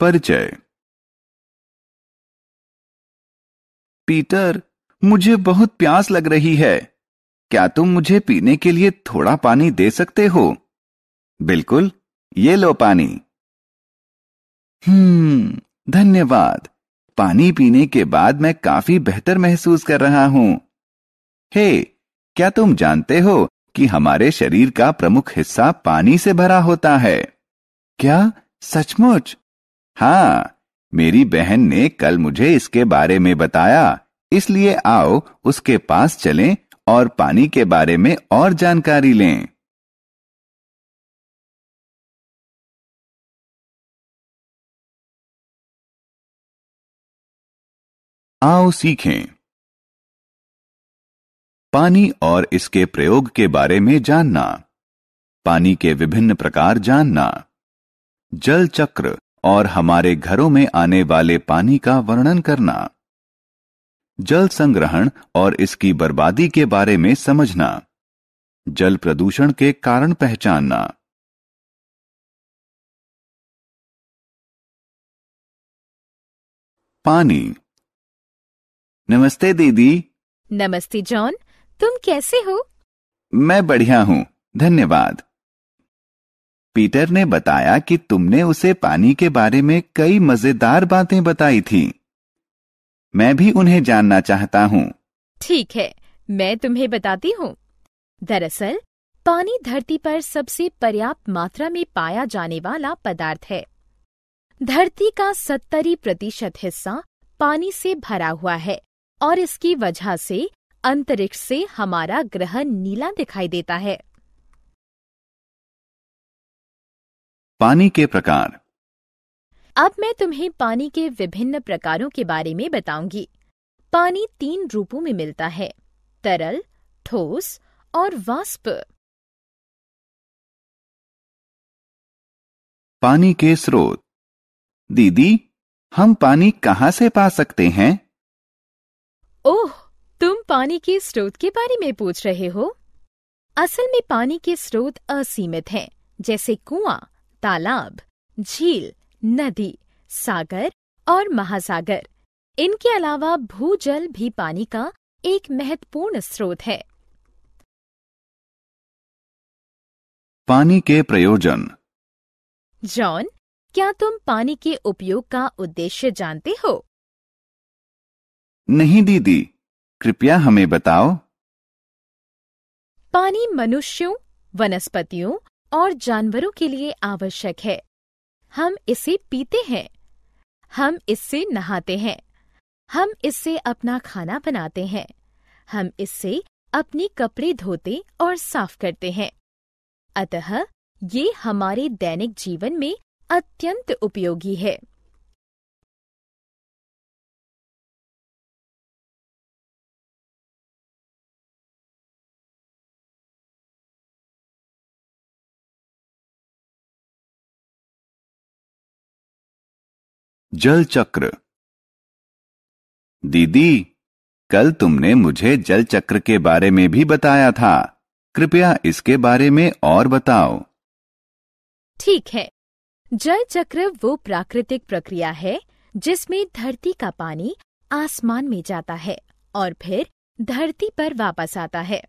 परिचय पीटर मुझे बहुत प्यास लग रही है क्या तुम मुझे पीने के लिए थोड़ा पानी दे सकते हो बिल्कुल ये लो पानी हम्म धन्यवाद पानी पीने के बाद मैं काफी बेहतर महसूस कर रहा हूं हे क्या तुम जानते हो कि हमारे शरीर का प्रमुख हिस्सा पानी से भरा होता है क्या सचमुच हाँ मेरी बहन ने कल मुझे इसके बारे में बताया इसलिए आओ उसके पास चलें और पानी के बारे में और जानकारी लें आओ सीखें पानी और इसके प्रयोग के बारे में जानना पानी के विभिन्न प्रकार जानना जल चक्र और हमारे घरों में आने वाले पानी का वर्णन करना जल संग्रहण और इसकी बर्बादी के बारे में समझना जल प्रदूषण के कारण पहचानना पानी नमस्ते दीदी नमस्ते जॉन तुम कैसे हो मैं बढ़िया हूँ धन्यवाद पीटर ने बताया कि तुमने उसे पानी के बारे में कई मजेदार बातें बताई थी मैं भी उन्हें जानना चाहता हूँ ठीक है मैं तुम्हें बताती हूँ दरअसल पानी धरती पर सबसे पर्याप्त मात्रा में पाया जाने वाला पदार्थ है धरती का सत्तरी प्रतिशत हिस्सा पानी से भरा हुआ है और इसकी वजह से अंतरिक्ष से हमारा ग्रह नीला दिखाई देता है पानी के प्रकार अब मैं तुम्हें पानी के विभिन्न प्रकारों के बारे में बताऊंगी पानी तीन रूपों में मिलता है तरल ठोस और वाष्प पानी के स्रोत दीदी हम पानी कहाँ से पा सकते हैं ओह तुम पानी के स्रोत के बारे में पूछ रहे हो असल में पानी के स्रोत असीमित हैं जैसे कुआं तालाब झील नदी सागर और महासागर इनके अलावा भूजल भी पानी का एक महत्वपूर्ण स्रोत है पानी के प्रयोजन जॉन क्या तुम पानी के उपयोग का उद्देश्य जानते हो नहीं दीदी कृपया हमें बताओ पानी मनुष्यों वनस्पतियों और जानवरों के लिए आवश्यक है हम इसे पीते हैं हम इससे नहाते हैं हम इससे अपना खाना बनाते हैं हम इससे अपने कपड़े धोते और साफ करते हैं अतः ये हमारे दैनिक जीवन में अत्यंत उपयोगी है जल चक्र दीदी कल तुमने मुझे जल चक्र के बारे में भी बताया था कृपया इसके बारे में और बताओ ठीक है जल चक्र वो प्राकृतिक प्रक्रिया है जिसमें धरती का पानी आसमान में जाता है और फिर धरती पर वापस आता है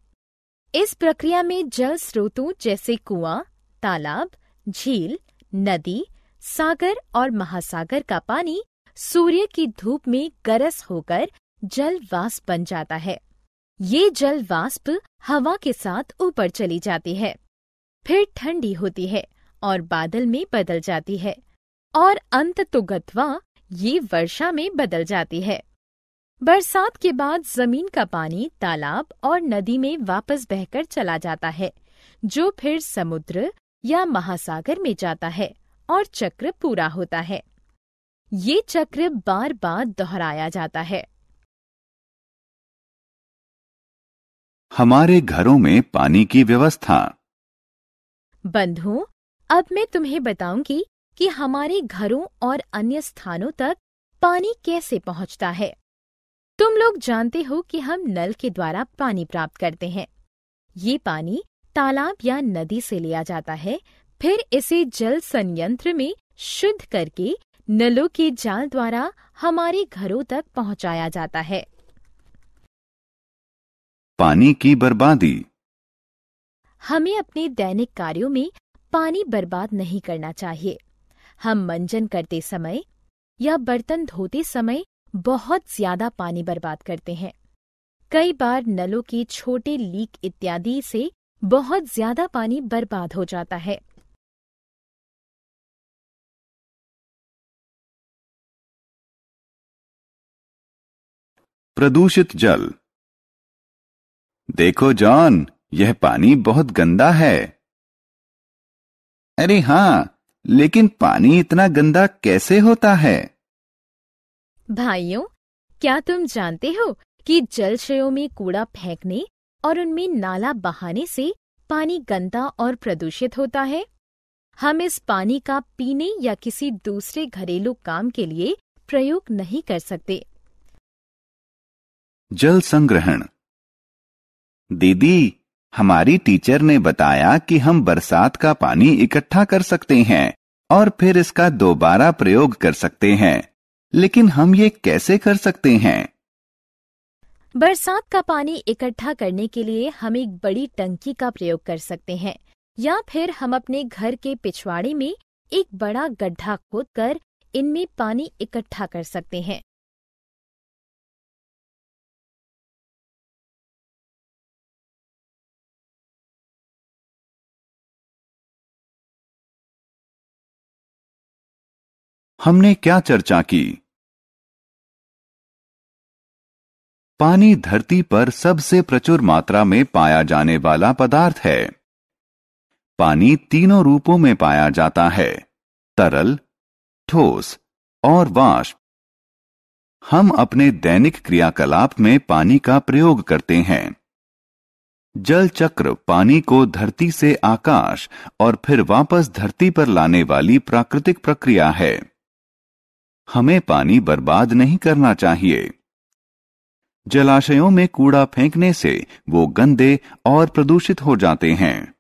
इस प्रक्रिया में जल स्रोतों जैसे कुआं तालाब झील नदी सागर और महासागर का पानी सूर्य की धूप में गरस होकर जल वाष्प बन जाता है ये जल वाष्प हवा के साथ ऊपर चली जाती है फिर ठंडी होती है और बादल में बदल जाती है और अंत तो गथवा ये वर्षा में बदल जाती है बरसात के बाद जमीन का पानी तालाब और नदी में वापस बहकर चला जाता है जो फिर समुद्र या महासागर में जाता है और चक्र पूरा होता है ये चक्र बार बार दोहराया जाता है हमारे घरों में पानी की व्यवस्था बंधुओं अब मैं तुम्हें बताऊंगी कि हमारे घरों और अन्य स्थानों तक पानी कैसे पहुंचता है तुम लोग जानते हो कि हम नल के द्वारा पानी प्राप्त करते हैं ये पानी तालाब या नदी से लिया जाता है फिर इसे जल संयंत्र में शुद्ध करके नलों के जाल द्वारा हमारे घरों तक पहुंचाया जाता है पानी की बर्बादी हमें अपने दैनिक कार्यों में पानी बर्बाद नहीं करना चाहिए हम मंजन करते समय या बर्तन धोते समय बहुत ज्यादा पानी बर्बाद करते हैं कई बार नलों के छोटे लीक इत्यादि से बहुत ज्यादा पानी बर्बाद हो जाता है प्रदूषित जल देखो जॉन यह पानी बहुत गंदा है अरे हाँ लेकिन पानी इतना गंदा कैसे होता है भाइयों क्या तुम जानते हो कि जलशयों में कूड़ा फेंकने और उनमें नाला बहाने से पानी गंदा और प्रदूषित होता है हम इस पानी का पीने या किसी दूसरे घरेलू काम के लिए प्रयोग नहीं कर सकते जल संग्रहण दीदी हमारी टीचर ने बताया कि हम बरसात का पानी इकट्ठा कर सकते हैं और फिर इसका दोबारा प्रयोग कर सकते हैं लेकिन हम ये कैसे कर सकते हैं बरसात का पानी इकट्ठा करने के लिए हम एक बड़ी टंकी का प्रयोग कर सकते हैं या फिर हम अपने घर के पिछवाड़े में एक बड़ा गड्ढा खोदकर इनमें पानी इकट्ठा कर सकते हैं हमने क्या चर्चा की पानी धरती पर सबसे प्रचुर मात्रा में पाया जाने वाला पदार्थ है पानी तीनों रूपों में पाया जाता है तरल ठोस और वाष्प हम अपने दैनिक क्रियाकलाप में पानी का प्रयोग करते हैं जल चक्र पानी को धरती से आकाश और फिर वापस धरती पर लाने वाली प्राकृतिक प्रक्रिया है हमें पानी बर्बाद नहीं करना चाहिए जलाशयों में कूड़ा फेंकने से वो गंदे और प्रदूषित हो जाते हैं